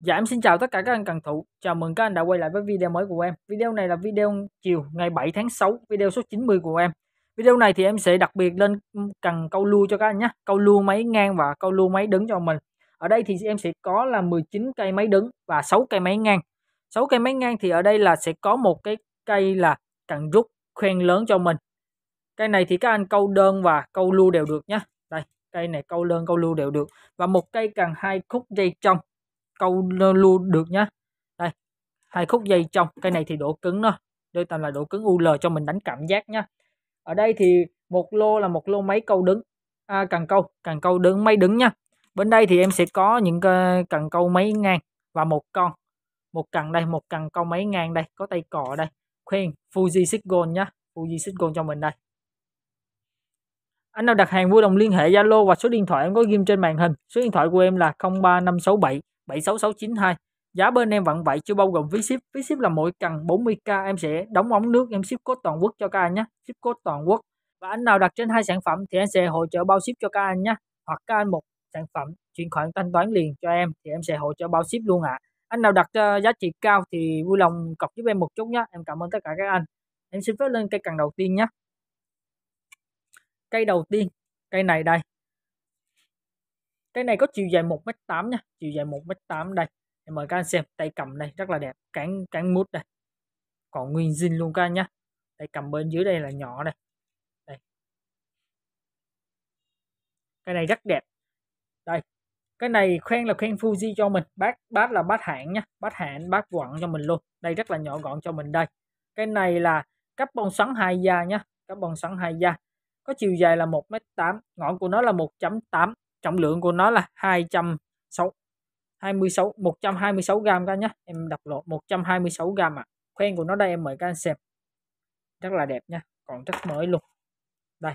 Dạ em xin chào tất cả các anh cần thủ Chào mừng các anh đã quay lại với video mới của em Video này là video chiều ngày 7 tháng 6 Video số 90 của em Video này thì em sẽ đặc biệt lên cần câu lua cho các anh nhé Câu lua máy ngang và câu lua máy đứng cho mình Ở đây thì em sẽ có là 19 cây máy đứng và 6 cây máy ngang 6 cây máy ngang thì ở đây là sẽ có một cái cây là cần rút khoen lớn cho mình Cây này thì các anh câu đơn và câu lua đều được nhé Đây cây này câu đơn câu lua đều được Và một cây cần hai khúc dây trong câu luôn được nhá đây hai khúc dây trong cây này thì độ cứng nó đây tầm là độ cứng UL cho mình đánh cảm giác nhá ở đây thì một lô là một lô máy câu đứng à, cần câu cần câu đứng máy đứng nhá bên đây thì em sẽ có những cần câu máy ngang và một con một cần đây một cần câu máy ngang đây có tay cọ đây khuyên Fuji Six nhá Fuji Six cho mình đây anh nào đặt hàng vui lòng liên hệ Zalo và số điện thoại em có ghim trên màn hình. Số điện thoại của em là 03567 76692 giá bên em vẫn vậy chưa bao gồm phí ship phí ship là mỗi cần 40k em sẽ đóng ống nước em ship code toàn quốc cho các anh nhé ship code toàn quốc và anh nào đặt trên hai sản phẩm thì em sẽ hỗ trợ bao ship cho các anh nhé hoặc các anh một sản phẩm chuyển khoản thanh toán liền cho em thì em sẽ hỗ trợ bao ship luôn ạ à. anh nào đặt ờ, giá trị cao thì vui lòng cọc giúp em một chút nhé em cảm ơn tất cả các anh em xin phép lên cây cần đầu tiên nhé cây đầu tiên cây này đây cái này có chiều dài 1m8 nha chiều dài 1m8 đây em mời các anh xem tay cầm đây rất là đẹp cán cán mút đây còn nguyên zin luôn các anh nhá tay cầm bên dưới đây là nhỏ đây đây cái này rất đẹp đây cái này khen là khen Fuji cho mình bát bát là bát hãng nhá bát hãng bát quặng cho mình luôn đây rất là nhỏ gọn cho mình đây cái này là bông xoắn hai da nhá bông xoắn hai da có chiều dài là 1m8 ngọn của nó là 1.8 trọng lượng của nó là 206 26 126 gram các nhé em đọc lộ 126 gram ạ à. khoen của nó đây em mời các anh xem rất là đẹp nha còn rất mới luôn đây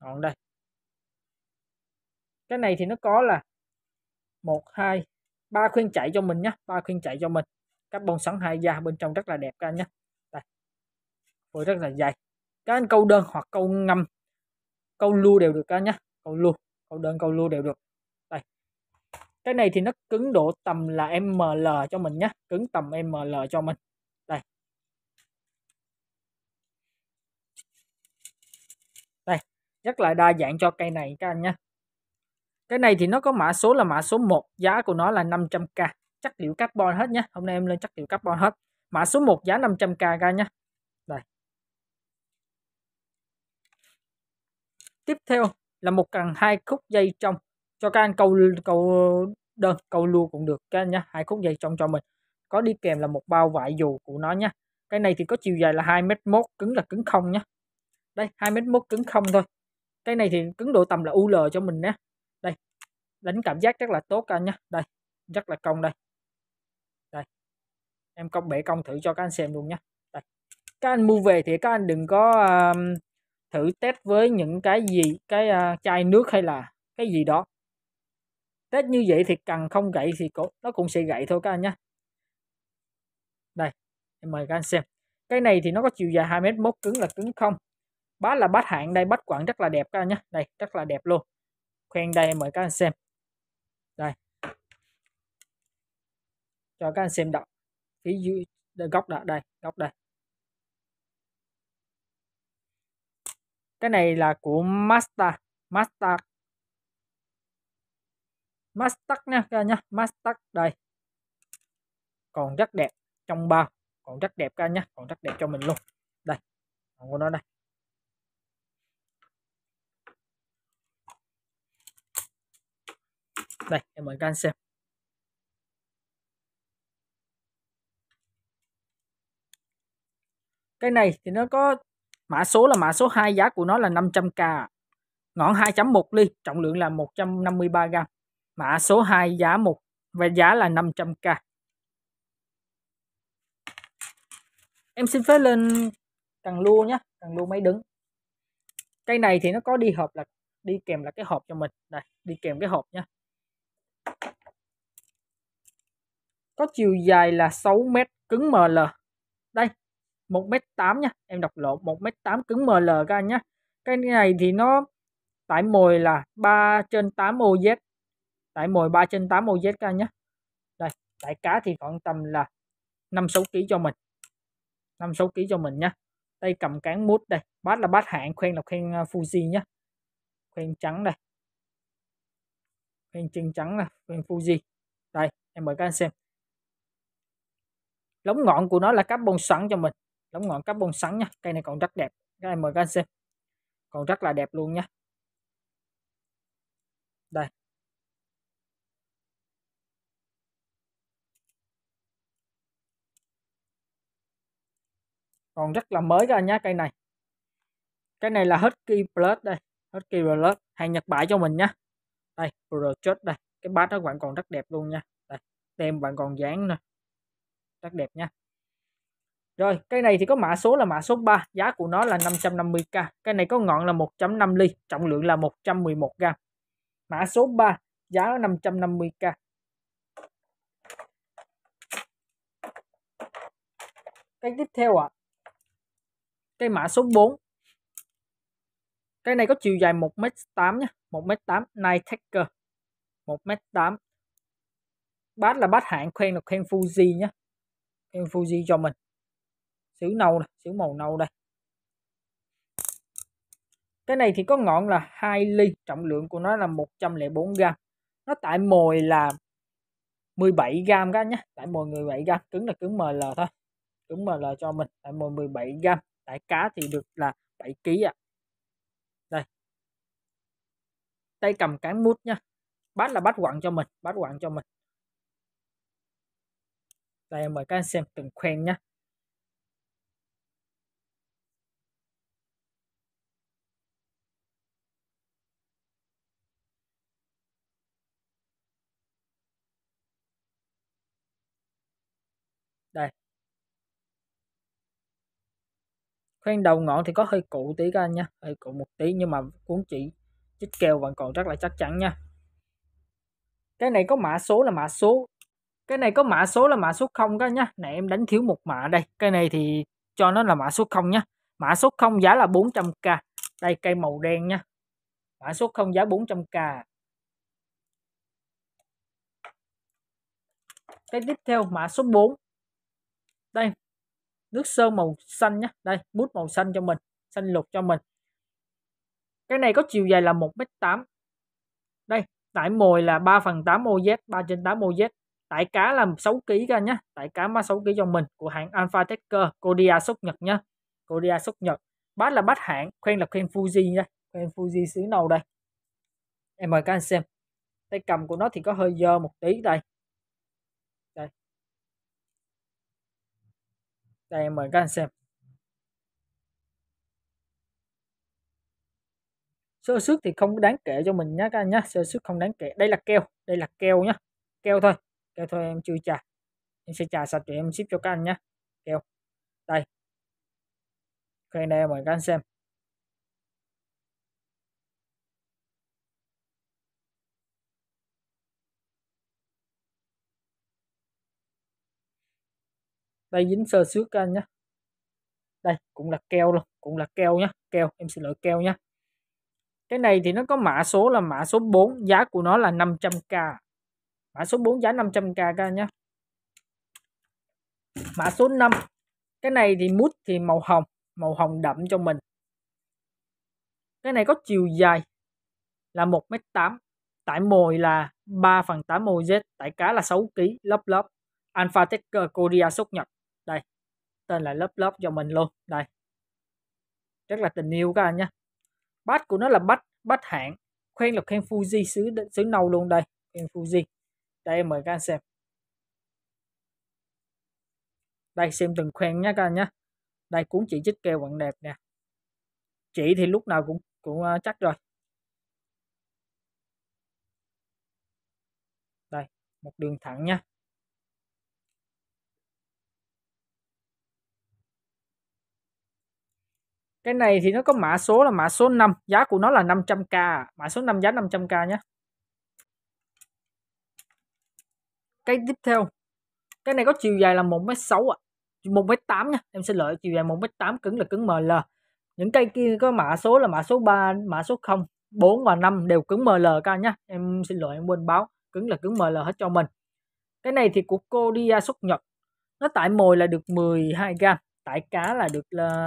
còn đây cái này thì nó có là một hai ba khuyên chạy cho mình nhá ba khuyên chạy cho mình các bông sẵn hai da bên trong rất là đẹp các anh nhé đây phổi rất là dày các anh câu đơn hoặc câu ngâm câu lưu đều được các anh nhé câu lưu câu đơn câu lưu đều được đây cái này thì nó cứng độ tầm là ml cho mình nhé cứng tầm ml cho mình đây đây rất là đa dạng cho cây này các anh nhé cái này thì nó có mã số là mã số 1 giá của nó là 500k chất liệu carbon hết nhé hôm nay em lên chất liệu carbon hết mã số 1 giá 500k các nhé đây tiếp theo là một cần hai khúc dây trong cho các anh câu câu đơn câu lua cũng được các anh nhé hai khúc dây trong cho mình có đi kèm là một bao vải dù của nó nhé cái này thì có chiều dài là hai m mốt cứng là cứng không nhé đây hai m mốt cứng không thôi cái này thì cứng độ tầm là UL cho mình nhé đây đánh cảm giác rất là tốt các anh nhé đây rất là cong đây đây em công bể công thử cho các anh xem luôn nhé các anh mua về thì các anh đừng có uh, thử test với những cái gì cái uh, chai nước hay là cái gì đó test như vậy thì cần không gậy thì cũng nó cũng sẽ gậy thôi các anh nhé đây em mời các anh xem cái này thì nó có chiều dài 2 mét mốt cứng là cứng không bát là bát hạng đây bát quặng rất là đẹp các anh nhé đây rất là đẹp luôn khoen đây em mời các anh xem đây cho các anh xem đọc phía dưới đây, góc đó đây góc đây cái này là của master master master nha các nhá master đây còn rất đẹp trong bao còn rất đẹp các nhá còn rất đẹp cho mình luôn đây còn của nó đây đây em mời các anh xem cái này thì nó có mã số là mã số 2 giá của nó là 500k ngọn 2.1 ly trọng lượng là 153 g mã số 2 giá 1 và giá là 500k em xin phép lên cần lua nhé cần lua máy đứng cây này thì nó có đi hộp là đi kèm là cái hộp cho mình đây đi kèm cái hộp nhé có chiều dài là 6 mét cứng ML đây 1m8 nha em đọc lộ 1m8 cứng ML các anh nhé cái này thì nó tải mồi là 3 trên 8 OZ tải mồi 3 trên 8 OZ các anh nhé đây tải cá thì khoảng tầm là 5-6 kg cho mình 5-6 kg cho mình nhé tay cầm cán mút đây bát là bát hạng khoen là khoen à, Fuji nhé khoen trắng đây khoen chân trắng là khoen Fuji đây em mời các anh xem lóng ngọn của nó là carbon sẵn cho mình giống ngọn carbon sắn nha cây này còn rất đẹp các em mời các anh xem còn rất là đẹp luôn nha đây còn rất là mới các anh nhá cây này cái này là Husky Plus đây Husky Plus hàng Nhật bãi cho mình nhá đây pro Project đây cái bát đó bạn còn rất đẹp luôn nha đây tem bạn còn dán nè rất đẹp nha rồi cái này thì có mã số là mã số 3 Giá của nó là 550k Cái này có ngọn là 1.5 ly Trọng lượng là 111g Mã số 3 giá 550k Cái tiếp theo ạ à, Cái mã số 4 Cái này có chiều dài 1m8 nhé, 1m8 Night Taker 1m8 Bát là bát hạng khoen là khoen Fuji nhé Khoen Fuji cho mình xỉu nâu này, xỉu màu nâu đây cái này thì có ngọn là 2 ly trọng lượng của nó là 104 gram nó tại mồi là 17 gram các nhé tại mồi 17 gram cứng là cứng ML thôi cứng ML cho mình tại mồi 17 gram tại cá thì được là 7 kg ạ à. đây tay cầm cán mút nhá bát là bát quặng cho mình bát quặng cho mình đây mời các anh xem từng khoen nhá đây khoen đầu ngọn thì có hơi cụ tí các anh nha hơi cụ một tí nhưng mà cuốn chỉ chích keo vẫn còn rất là chắc chắn nha cái này có mã số là mã số cái này có mã số là mã số không các nhá này em đánh thiếu một mã đây cái này thì cho nó là mã số không nhá mã số không giá là 400k đây cây màu đen nhá mã số không giá 400k cái tiếp theo mã số 4 đây nước sơn màu xanh nhé đây bút màu xanh cho mình xanh lục cho mình cái này có chiều dài là 1 m tám đây tải mồi là 3 phần 8 OZ 3 trên 8 OZ tải cá là 6 kg ra nhé tải cá má 6 kg cho mình của hãng Alpha Tecker Kodia xuất Nhật nhé Kodia xuất Nhật bát là bát hãng khoen là khoen Fuji nha khoen Fuji xứ nào đây em mời các anh xem tay cầm của nó thì có hơi dơ một tí đây Đây mời các anh xem. Sơ suất thì không đáng kể cho mình nhé các anh nhé. Sơ suất không đáng kể. Đây là keo. Đây là keo nhá Keo thôi. Keo thôi em chưa trà. Em sẽ trà sạch rồi em ship cho các anh nhé. Keo. Đây. Ok đây mời các anh xem. đây dính sơ xước các anh nhé đây cũng là keo luôn cũng là keo nhé keo em xin lỗi keo nhé cái này thì nó có mã số là mã số 4 giá của nó là 500k mã số 4 giá 500k các anh nhé mã số 5 cái này thì mút thì màu hồng màu hồng đậm cho mình cái này có chiều dài là 1m8 tải mồi là 3 phần 8 z, tải cá là 6 kg lấp lấp Alpha Tecker Korea xuất Nhật tên là lớp lớp cho mình luôn đây rất là tình yêu các anh nhé bát của nó là bát bát hạng khoen là khoen Fuji xứ xứ nâu luôn đây khoen Fuji đây mời các anh xem đây xem từng khoen nhé các anh nhé đây cuốn chỉ chích keo vẫn đẹp nè chỉ thì lúc nào cũng cũng ờ, chắc rồi đây một đường thẳng nha cái này thì nó có mã số là mã số 5 giá của nó là 500k mã số 5 giá 500k nhé cái tiếp theo cái này có chiều dài là 1m6 ạ à. 1m8 nha em xin lỗi chiều dài 1m8 cứng là cứng ML những cây kia có mã số là mã số 3 mã số 0 4 và 5 đều cứng ML các nhá em xin lỗi em quên báo cứng là cứng ML hết cho mình cái này thì của cô đi xuất nhật nó tải mồi là được 12 gram tải cá là được là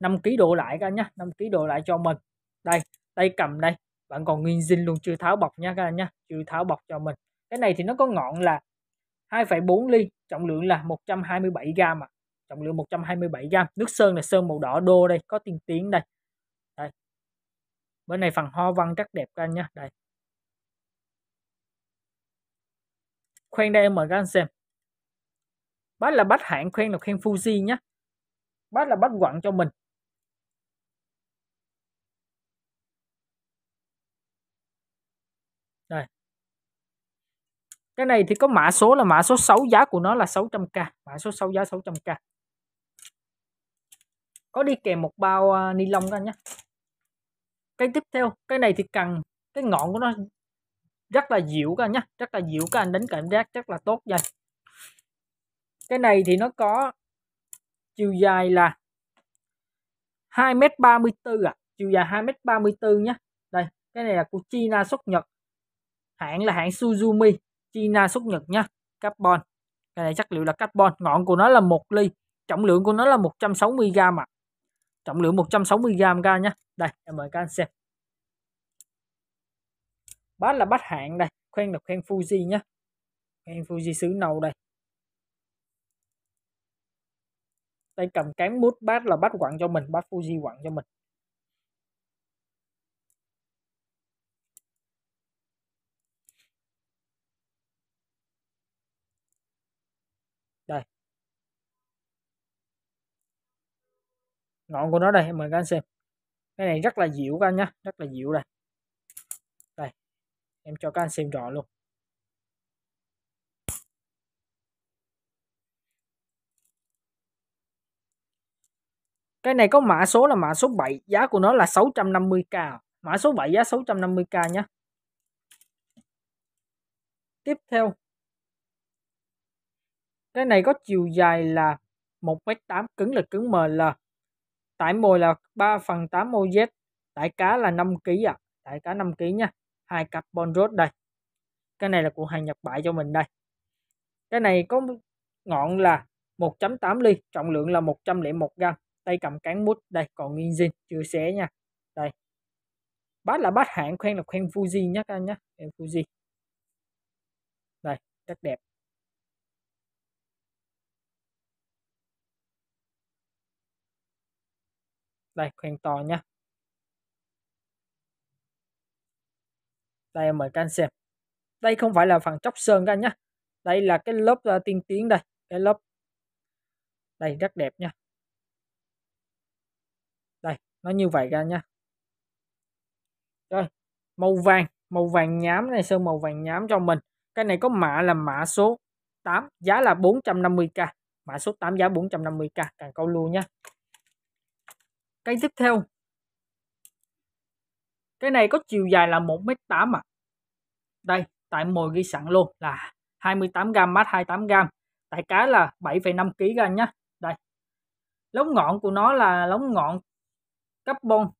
5 kg đổ lại các nhá 5 kg đổ lại cho mình đây tay cầm đây bạn còn nguyên zin luôn chưa tháo bọc nha các anh nhá chưa tháo bọc cho mình cái này thì nó có ngọn là 2,4 ly trọng lượng là 127 gram à. trọng lượng 127 gram nước sơn là sơn màu đỏ đô đây có tiên tiến đây đây bên này phần hoa văn rất đẹp các anh nhá đây khoen đây em mời các anh xem bát là bát hạng khoen là khoen Fuji nhá bát là bát quặng cho mình cái này thì có mã số là mã số 6 giá của nó là 600k mã số 6 giá 600k có đi kèm một bao uh, ni lông ra nhé cái tiếp theo cái này thì cần cái ngọn của nó rất là dịu các anh nhé rất là dịu các anh đánh cảm giác rất là tốt nha cái này thì nó có chiều dài là 2m34 à chiều dài 2m34 nhé đây cái này là của China xuất Nhật hãng là hãng Suzumi China xuất Nhật nhá, carbon cái này chất liệu là carbon ngọn của nó là một ly trọng lượng của nó là 160 g ạ à. trọng lượng 160 g ra nhá. đây em mời các anh xem bát là bát hạng đây khoen là khoen Fuji nhá. khoen Fuji xứ nầu đây tay cầm cán mút bát là bát quặng cho mình bát Fuji quặng cho mình ngọn của nó đây mời các anh xem cái này rất là dịu các anh nhé rất là dịu đây đây em cho các anh xem rõ luôn cái này có mã số là mã số 7 giá của nó là 650k mã số 7 giá 650k nhé tiếp theo cái này có chiều dài là 1m8 cứng là cứng ML tải mồi là 3 phần 8 OZ tải cá là 5 kg ạ à. tải cá 5 kg nha hai cặp bonrod đây cái này là của hàng Nhật bại cho mình đây cái này có ngọn là 1.8 ly trọng lượng là 101 gram tay cầm cán mút đây còn nguyên zin chưa xé nha đây bát là bát hạng khoen là khoen Fuji nhé các anh nhé Fuji đây rất đẹp đây khoen to nhá đây em mời các anh xem đây không phải là phần chóc sơn các anh nhé đây là cái lớp uh, tiên tiến đây cái lớp đây rất đẹp nha đây nó như vậy ra nha rồi màu vàng màu vàng nhám này sơn màu vàng nhám cho mình cái này có mã là mã số 8 giá là 450k mã số 8 giá 450k càng câu luôn nhá. Cái tiếp theo. Cái này có chiều dài là 1m8 à. Đây, tại mồi ghi sẵn luôn là 28g mát 28g. Tại cá là 7,5kg ra nhá. Đây. Lóng ngọn của nó là lóng ngọn carbon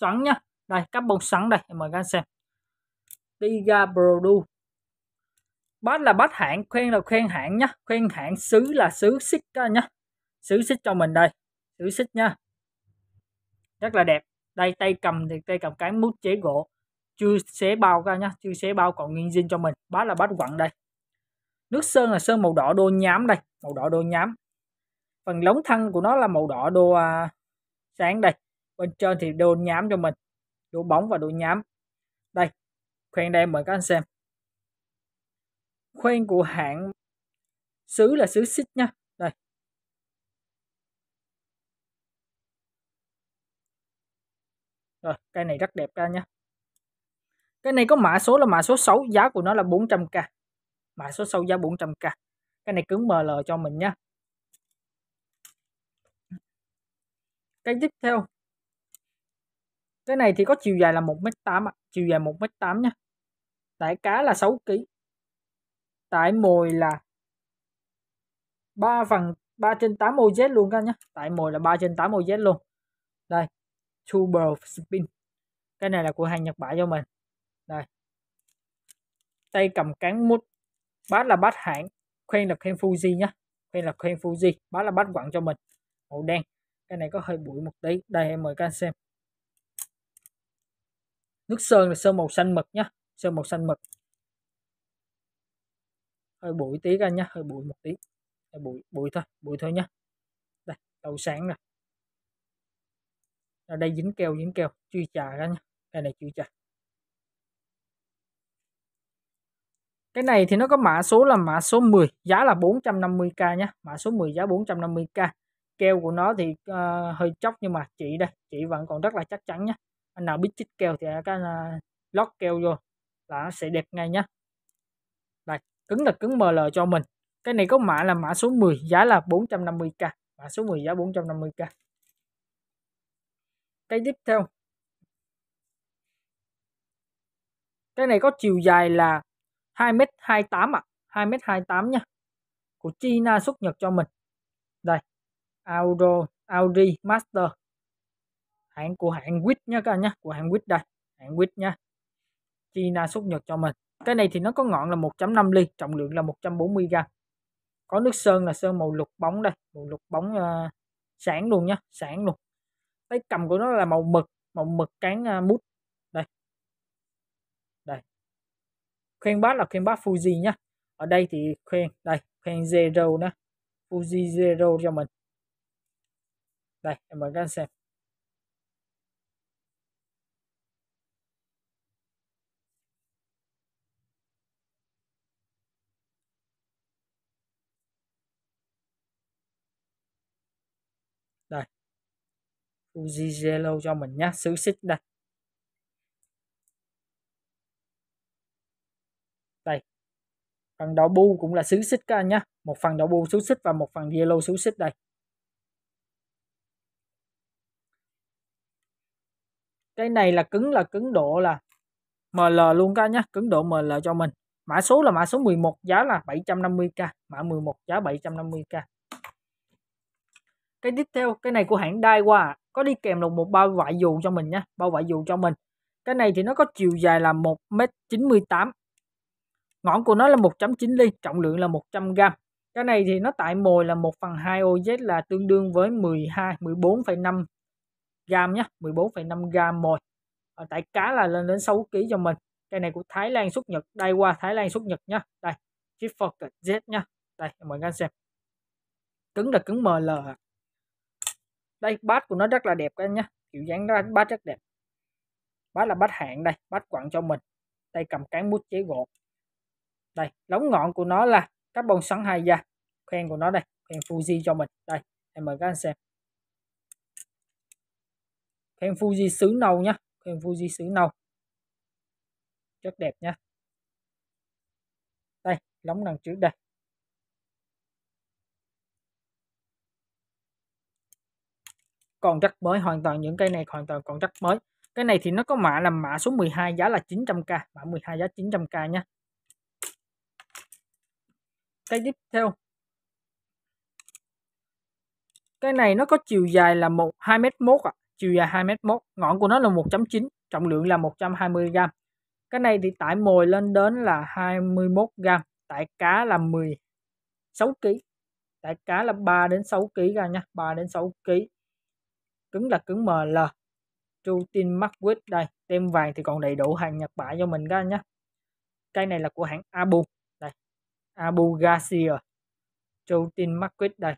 sẵn nhá. Đây, carbon sẵn đây, mời các anh xem. Tiga Produ. Bát là bát hạng, khoen là khoen hạng nhá. Khoen hạng xứ là xứ xích nhé Xứ xích cho mình đây. Xứ xích nha rất là đẹp đây tay cầm thì tay cầm cái mút chế gỗ chưa xé bao ra nhá chưa xé bao còn nguyên zin cho mình bát là bát quặng đây nước sơn là sơn màu đỏ đô nhám đây màu đỏ đô nhám phần lóng thân của nó là màu đỏ đô à, sáng đây bên trên thì đô nhám cho mình đô bóng và đô nhám đây khoen đây mời các anh xem khoen của hãng sứ là sứ xích nhá. rồi cây này rất đẹp ra nha cái này có mã số là mã số 6 giá của nó là 400k mã số 6 giá 400k cái này cứng ML cho mình nhé cái tiếp theo cái này thì có chiều dài là 1m8 à. chiều dài 1m8 nha tải cá là 6kg tải mồi là 3 phần 3 trên 8 OZ luôn các nhé tải mồi là 3 trên 8 OZ luôn đây Super Spin cái này là của hàng Nhật Bản cho mình đây tay cầm cán mút bát là bát hãng khuyên là khuyên Fuji nhá khuyên là khuyên Fuji bát là bát quặng cho mình màu đen cái này có hơi bụi một tí đây em mời các anh xem nước sơn là sơn màu xanh mực nhá sơn màu xanh mực hơi bụi tí các anh nhá hơi bụi một tí hơi bụi bụi thôi bụi thôi nhá đây đầu sáng nè ở đây dính keo dính keo chui trà ra nha cái này chui trà cái này thì nó có mã số là mã số 10 giá là 450k nhé mã số 10 giá 450k keo của nó thì uh, hơi chóc nhưng mà chị đây chị vẫn còn rất là chắc chắn nhé anh nào biết chích keo thì cái uh, ờ, lót keo vô là nó sẽ đẹp ngay nhé đây cứng là cứng ML cho mình cái này có mã là mã số 10 giá là 450k mã số 10 giá 450k cái tiếp theo cái này có chiều dài là 2m28 ạ à. 2m28 nha của China xuất nhật cho mình đây Audio Audi Master hãng của hãng Wit nha các anh nhé của hãng Wit đây hãng Wit nha China xuất nhật cho mình cái này thì nó có ngọn là 1.5 ly trọng lượng là 140 g có nước sơn là sơn màu lục bóng đây màu lục bóng uh, sáng luôn nhá sáng luôn tay cầm của nó là màu mực màu mực cán uh, mút à, đây đây khuyên bát là khuyên bát Fuji nhá ở đây thì khuyên đây khuyên zero nè Fuji zero cho mình đây em mời các anh xem Fuji Zelo cho mình nhé xứ xích đây đây phần đầu bu cũng là xứ xích các anh nhé một phần đầu bu xứ xích và một phần yellow xứ xích đây cái này là cứng là cứng độ là ML luôn các nhé cứng độ ML cho mình mã số là mã số 11 giá là 750k mã 11 giá 750k cái tiếp theo cái này của hãng Daiwa à, có đi kèm được một bao vải dù cho mình nhé bao vải dù cho mình cái này thì nó có chiều dài là 1m98 ngọn của nó là 1.9 ly trọng lượng là 100 g cái này thì nó tại mồi là 1 phần 2 OZ là tương đương với 12 14,5 g nhé 14,5 g mồi ở tại cá là lên đến 6 kg cho mình cái này của Thái Lan xuất Nhật đây qua Thái Lan xuất Nhật nhá đây chip Focus Z nhá đây mời các anh xem cứng là cứng ML à đây bát của nó rất là đẹp các anh nhé kiểu dáng đó bát rất đẹp bát là bát hạng đây bát quặng cho mình đây cầm cán bút chế gỗ đây lóng ngọn của nó là các bông sắn hai da khen của nó đây khen Fuji cho mình đây em mời các anh xem khen Fuji xứ nâu nhá khen Fuji xứ nâu rất đẹp nhá đây lóng đằng trước đây còn rất mới hoàn toàn những cây này hoàn toàn còn rất mới cái này thì nó có mã là mã số 12 giá là 900k mã 12 giá 900k nhé cái tiếp theo cái này nó có chiều dài là một hai m mốt à chiều dài 2 m mốt ngọn của nó là 1.9 trọng lượng là 120 g cái này thì tải mồi lên đến là 21 g tải cá là 16 kg tải cá là 3 đến 6 kg ra nha 3 đến 6 kg cứng là cứng ML True tin Markwit đây tem vàng thì còn đầy đủ hàng Nhật Bản cho mình các anh nhé cây này là của hãng Abu đây Abu Garcia True tin Markwit đây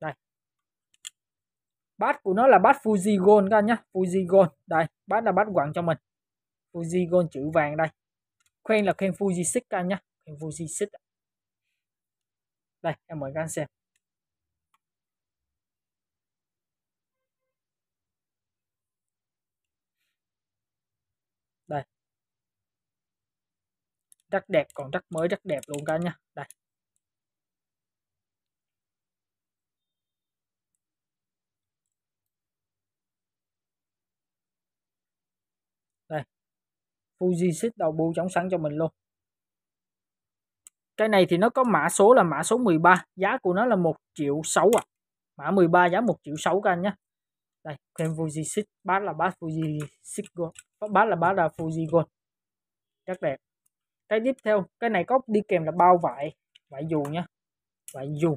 đây bát của nó là bát Fuji Gold các anh nhé Fuji Gold đây bát là bát quặng cho mình Fuji Gold chữ vàng đây khen là khen Fuji 6 các anh nhé khoen Fuji 6 đây em mời các anh xem rất đẹp còn rất mới rất đẹp luôn cả nha đây đây Fuji Six đầu bu chống sẵn cho mình luôn cái này thì nó có mã số là mã số 13 giá của nó là một triệu sáu à mã 13 giá một triệu sáu các anh nhé đây thêm Fuji 6 bát là bát Fuji 6 Gold bát là bát là Fuji Gold rất đẹp cái tiếp theo cái này có đi kèm là bao vải vải dù nhá vải dù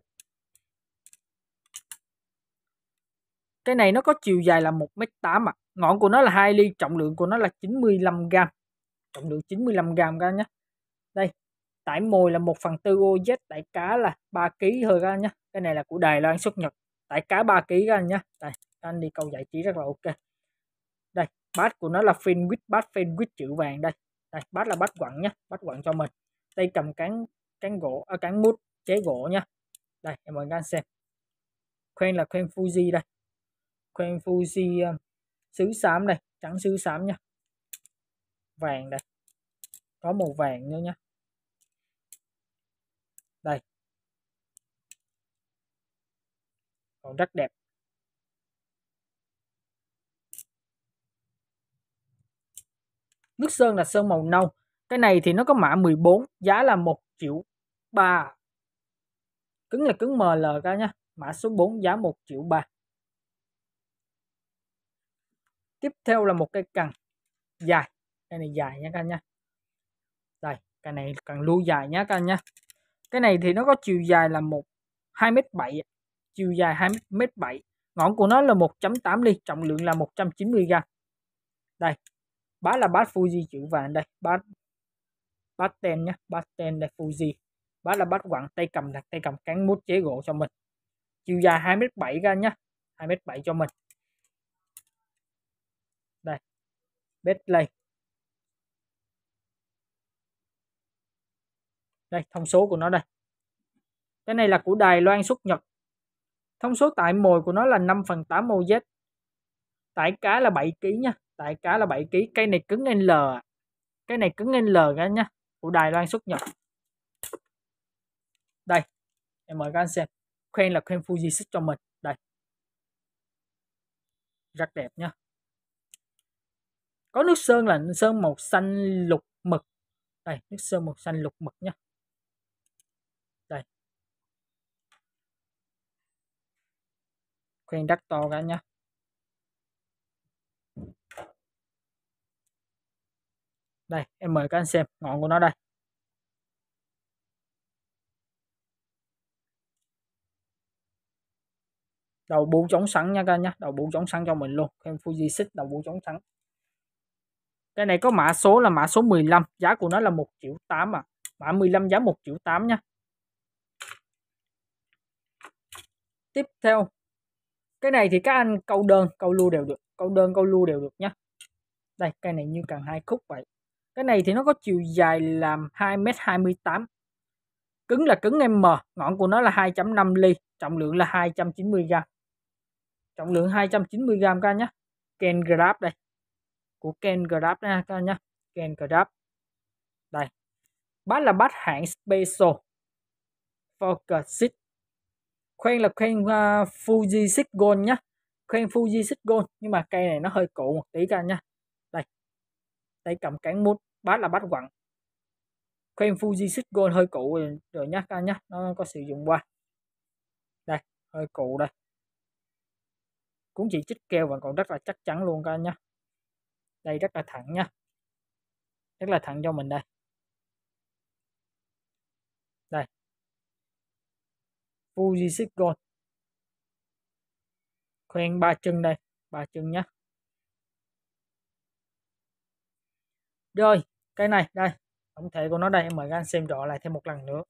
cái này nó có chiều dài là một m tám ạ ngọn của nó là hai ly trọng lượng của nó là 95 g trọng lượng 95 g ra nhé đây tải mồi là một phần tư OZ tải cá là 3 kg thôi ra nhé cái này là của Đài Loan xuất Nhật tải cá 3 kg ra nhé đây anh đi câu giải trí rất là ok đây bát của nó là fin with bát fin chữ vàng đây đây, bát là bát quặng nhá bát quặng cho mình tay cầm cán cán gỗ à, cán mút chế gỗ nhá đây em mời các anh xem khoen là khoen Fuji đây khoen Fuji uh, ờ, sứ xám đây trắng sứ xám nha vàng đây có màu vàng nữa nhá đây còn rất đẹp nước sơn là sơn màu nâu cái này thì nó có mã 14 giá là 1 triệu 3 cứng là cứng ML cả nha mã số 4 giá 1 triệu 3 tiếp theo là một cây cần dài cái này dài nha các anh nha đây cái này cần lưu dài nhá các anh nha cái này thì nó có chiều dài là một 2m7 chiều dài 2m7 ngọn của nó là 1.8 ly trọng lượng là 190 g đây bát là bát Fuji chữ vàng đây bát bát tên nhé bát tên đây Fuji bát là bát quặng tay cầm đặt tay cầm cán mút chế gỗ cho mình chiều dài 2m7 ra nhá 2m7 cho mình đây Bentley đây thông số của nó đây cái này là của Đài Loan xuất Nhật thông số tại mồi của nó là 5 phần 8 OZ tải cá là 7 kg nha tải cá là 7 kg cây này cứng L cái này cứng L cả nhá, của Đài Loan xuất nhập đây em mời các anh xem khoen là khoen Fuji xích cho mình đây rất đẹp nhá, có nước sơn là nước sơn màu xanh lục mực đây nước sơn màu xanh lục mực nhá, đây khoen đắt to cả nhá. đây em mời các anh xem ngọn của nó đây đầu bú chống sẵn nha các anh nhé đầu bú chống sẵn cho mình luôn thêm Fuji 6 đầu bú chống sẵn cái này có mã số là mã số 15 giá của nó là 1 triệu 8 à mã 15 giá 1 triệu 8 nha tiếp theo cái này thì các anh câu đơn câu lưu đều được câu đơn câu lưu đều được nhé đây cây này như càng hai khúc vậy cái này thì nó có chiều dài là 2m28 cứng là cứng M ngọn của nó là 2.5 ly trọng lượng là 290 g trọng lượng 290 g các nhé Ken Grab đây của Ken Grab nha các nhé Ken Grab đây bát là bát hãng Special Focus 6 khoen là khoen uh, à, Fuji 6 Gold nhé khoen Fuji 6 Gold nhưng mà cây này nó hơi cũ một tí các nhé tay cầm cán mút bát là bát quặng Queen Fuji Six Gold hơi cũ rồi, rồi nhá nhá nó có sử dụng qua đây hơi cũ đây cũng chỉ chích keo và còn rất là chắc chắn luôn các anh nhá đây rất là thẳng nhá rất là thẳng cho mình đây đây Fuji Six Gold khoen ba chân đây ba chân nhá rồi cái này đây tổng thể của nó đây em mời các anh xem rõ lại thêm một lần nữa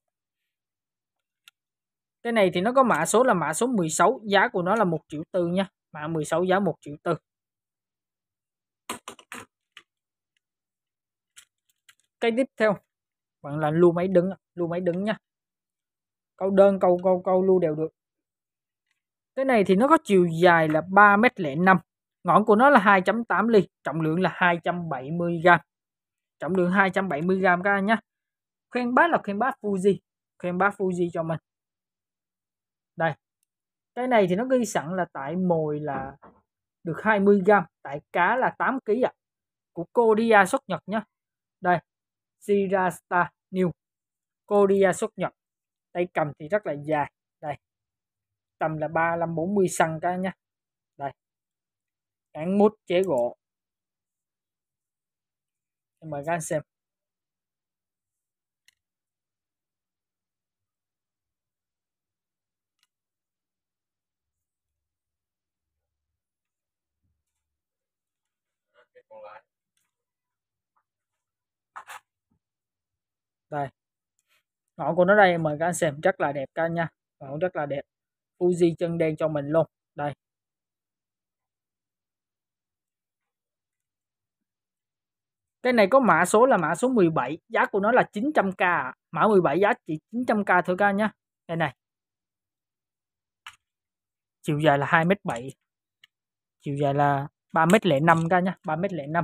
cái này thì nó có mã số là mã số 16 giá của nó là một triệu tư nha mã 16 giá một triệu tư cái tiếp theo bạn là lưu máy đứng lưu máy đứng nha câu đơn câu câu câu lưu đều được cái này thì nó có chiều dài là 3 m lẻ năm ngọn của nó là 2.8 ly trọng lượng là 270 gram trọng lượng 270g các anh nhé khuyên bát là khuyên bát Fuji khuyên bát Fuji cho mình đây cái này thì nó ghi sẵn là tại mồi là được 20g tại cá là 8kg ạ à. của Korea xuất Nhật nhé đây Sira Star New Korea xuất Nhật tay cầm thì rất là dài đây tầm là 35 40 các anh nhá đây cán mút chế gỗ thì mời các anh xem đây ngọn của nó đây mời các anh xem rất là đẹp các anh nha ngọn rất là đẹp uzi chân đen cho mình luôn đây Cái này có mã số là mã số 17, giá của nó là 900k, mã 17 giá chỉ 900k thôi các anh nhé. Đây này. Chiều dài là 2m7. Chiều dài là 3m05 các anh nhé, 3m05.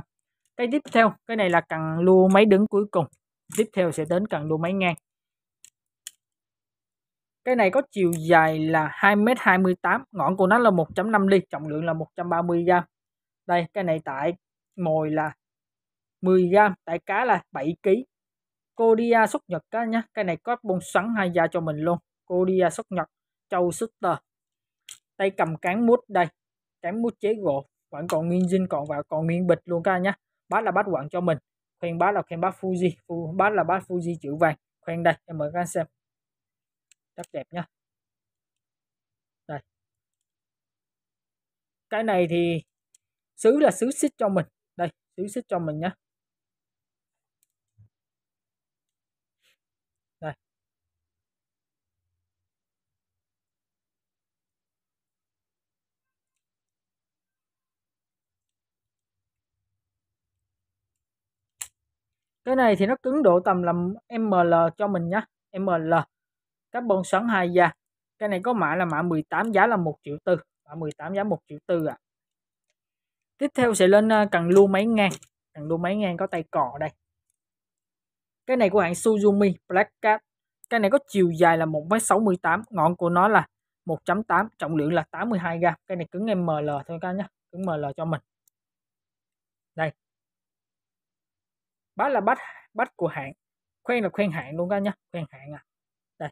Cái tiếp theo, cái này là cần lua máy đứng cuối cùng. Tiếp theo sẽ đến cần lua máy ngang. Cái này có chiều dài là 2m28, ngọn của nó là 1.5 ly, trọng lượng là 130 g. Đây, cái này tại mồi là 10 gram tại cá là 7kg Kodia à, xuất Nhật cá nhá, cái này có bông sắn hay da cho mình luôn Kodia à, xuất Nhật châu sister tay cầm cán mút đây cán mút chế gỗ vẫn còn nguyên dinh còn và còn nguyên bịch luôn các nhá, bát là bát quặng cho mình khoen bát là khoen bát Fuji Fu, bác là bát Fuji chữ vàng khoen đây em mời các anh xem rất đẹp nhá đây cái này thì xứ là xứ xích cho mình đây xứ xích cho mình nhá cái này thì nó cứng độ tầm là ML cho mình nhé ML carbon xoắn hai da cái này có mã là mã 18 giá là 1 triệu tư mã 18 giá 1 triệu tư ạ à. tiếp theo sẽ lên ờ, cần lưu máy ngang cần lưu máy ngang có tay cò đây cái này của hãng Suzumi Black Cat cái này có chiều dài là 1m68 ngọn của nó là 1.8 trọng lượng là 82 g cái này cứng ML thôi các nhá cứng ML cho mình đây bát là bát bát của hạng khoen là khoen hạng luôn các nhá khoen hạng à đây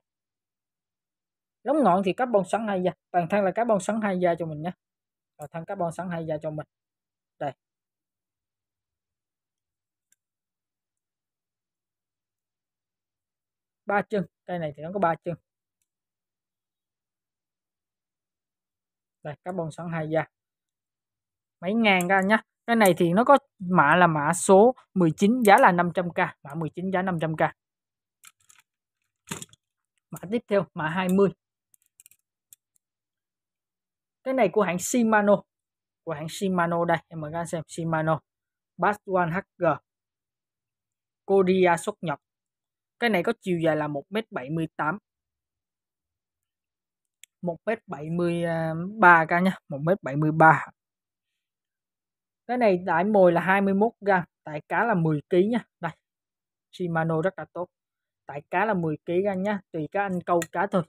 lóng ngọn thì bông sắn hai da toàn thân là bông sắn hai da cho mình nhé toàn thân bông sắn hai da cho mình đây ba chân cây này thì nó có ba chân đây bông sắn hai da mấy ngàn ra nhá cái này thì nó có mã là mã số 19 giá là 500k mã 19 giá 500k mã tiếp theo mã 20 cái này của hãng Shimano của hãng Shimano đây em mời các xem Shimano Bass One HG Korea xuất nhập cái này có chiều dài là 1m78 1m73 cả nha 1m73 cái này tại mồi là 21 gram tại cá là 10 kg nha đây Shimano rất là tốt tại cá là 10 kg ra nhá tùy các anh câu cá thôi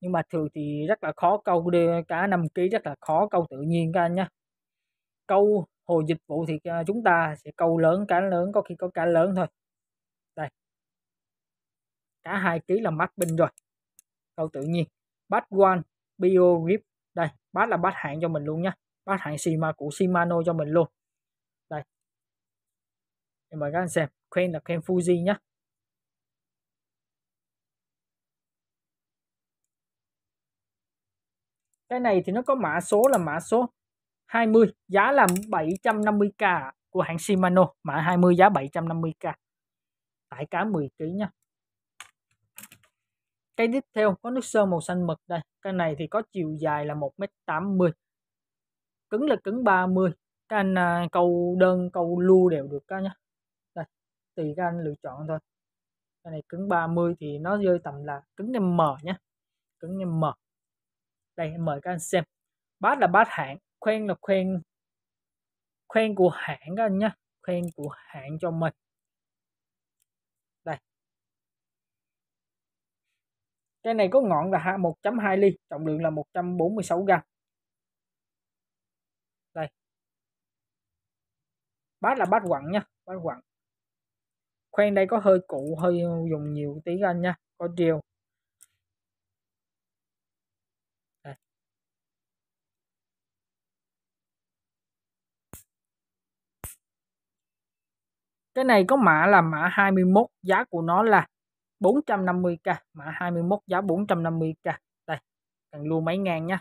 nhưng mà thường thì rất là khó câu cá 5 kg rất là khó câu tự nhiên các anh nhá câu hồi dịch vụ thì à, chúng ta sẽ câu lớn cá lớn có khi có cá lớn thôi đây cá 2 kg là mắc binh rồi câu tự nhiên bát one bio grip đây bass là bass hạng cho mình luôn nhá bát hãng của Shimano cho mình luôn đây em mời các anh xem crane là crane Fuji nhé cái này thì nó có mã số là mã số 20 giá là 750k của hãng Shimano mã 20 giá 750k tải cá 10 kg nhá cái tiếp theo có nước sơn màu xanh mực đây cái này thì có chiều dài là 1m80 cứng là cứng 30 các anh à, câu đơn câu lu đều được các nhá đây tùy các anh lựa chọn thôi cái này cứng 30 thì nó rơi tầm là cứng M nhá cứng M đây em mời các anh xem bát là bát hãng khoen là khoen khoen của hãng các anh nhá khoen của hãng cho mình đây cái này có ngọn là 1.2 ly trọng lượng là 146 gram bát là bát quặng nha bát quặng khoen đây có hơi cũ hơi dùng nhiều tí anh nha có điều cái này có mã là mã 21 giá của nó là 450k mã 21 giá 450k đây cần lưu mấy ngàn nha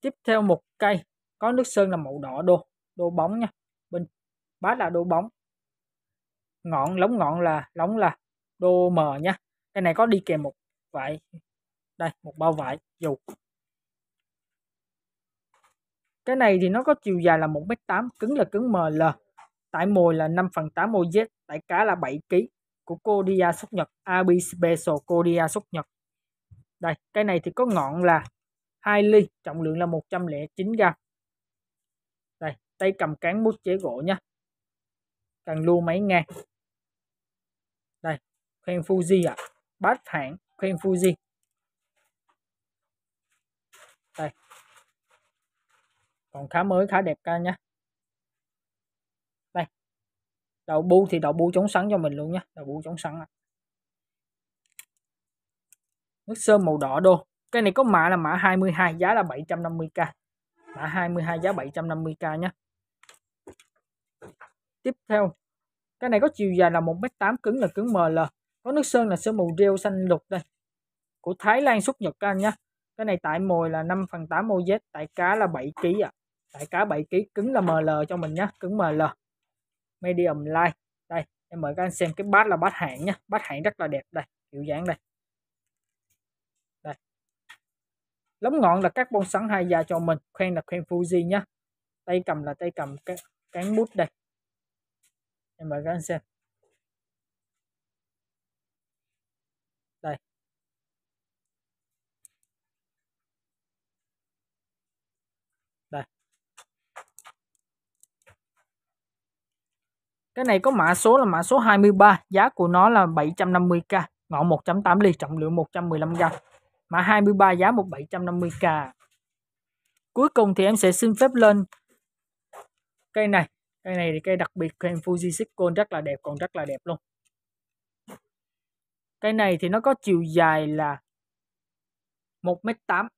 tiếp theo một cây có nước sơn là màu đỏ đô đô bóng nha bên bát là đô bóng ngọn lóng ngọn là lóng là đô mờ nha cái này có đi kèm một vải đây một bao vải dù cái này thì nó có chiều dài là một m tám, cứng là cứng ML tải mồi là 5 phần 8 OZ tải cá là 7kg của Kodia xuất Nhật AB Special Kodia xuất Nhật đây cái này thì có ngọn là 2 ly trọng lượng là 109 gram tay cầm cán bút chế gỗ nha cần lưu máy ngang đây khoen Fuji ạ à. bát hãng khoen Fuji đây còn khá mới khá đẹp ca nha đây đầu bu thì đầu bu chống sắn cho mình luôn nha đầu bu chống sắn à. nước sơn màu đỏ đô cái này có mã là mã 22 giá là 750k mã 22 giá 750k nhé tiếp theo cái này có chiều dài là 1m8 cứng là cứng ML có nước sơn là sơn màu rêu xanh lục đây của Thái Lan xuất Nhật các anh nhé cái này tại mồi là 5 phần 8 OZ tại cá là 7 kg ạ à. tại cá 7 kg cứng là ML cho mình nhé cứng ML medium light đây em mời các anh xem cái bát là bát hạng nhé bát hạng rất là đẹp đây kiểu dáng đây đây lóng ngọn là các bông sẵn hai da cho mình khoen là khoen Fuji nhé tay cầm là tay cầm cái cán bút đây em mà các anh xem đây đây cái này có mã số là mã số 23 giá của nó là 750k ngọn 1.8 ly trọng lượng 115g mã 23 giá 1750k cuối cùng thì em sẽ xin phép lên cây này cây này thì cây đặc biệt của em Fuji Silicon rất là đẹp còn rất là đẹp luôn cây này thì nó có chiều dài là 1 m tám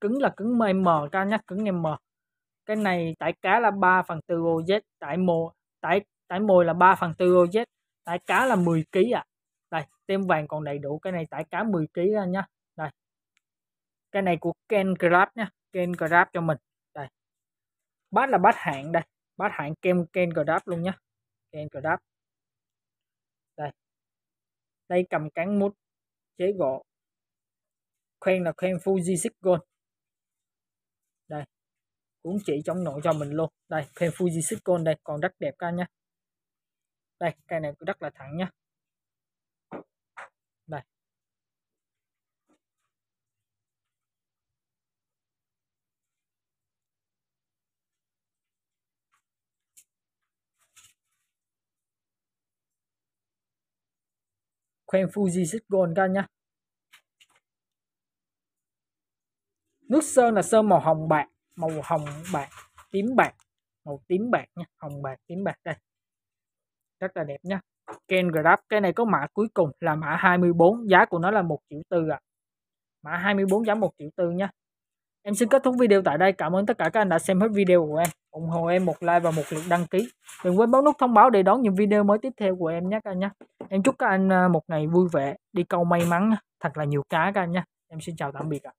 cứng là cứng M cao nhất cứng M cái này tải cá là 3 phần tư OZ tải mồi tải tải mồi là 3 phần tư OZ tải cá là 10 kg à. đây tem vàng còn đầy đủ cái này tải cá 10 kg ra nhá đây cái này của Ken Grab nhá Ken Grab cho mình đây bát là bát hạng đây bát hãng kem ken grab luôn nhé ken grab đây đây cầm cán mút chế gỗ khoen là khoen Fuji Six Gold đây cũng chỉ chống nổi cho mình luôn đây khoen Fuji Six Gold đây còn rất đẹp các nhá đây cây này rất là thẳng nhá Khoen Fuji Sitgon các nhá, Nước sơn là sơn màu hồng bạc, màu hồng bạc, tím bạc, màu tím bạc nha, hồng bạc, tím bạc đây. Rất là đẹp nhá, Ken Grab, cái này có mã cuối cùng là mã 24, giá của nó là 1 triệu tư ạ. À. Mã 24 giá 1 triệu tư nhá, Em xin kết thúc video tại đây. Cảm ơn tất cả các anh đã xem hết video của em ủng hộ em một like và một lượt đăng ký đừng quên bấm nút thông báo để đón những video mới tiếp theo của em nhé các anh nhé em chúc các anh à, một ngày vui vẻ đi câu may mắn thật là nhiều cá các anh nhé em xin chào tạm biệt ạ à.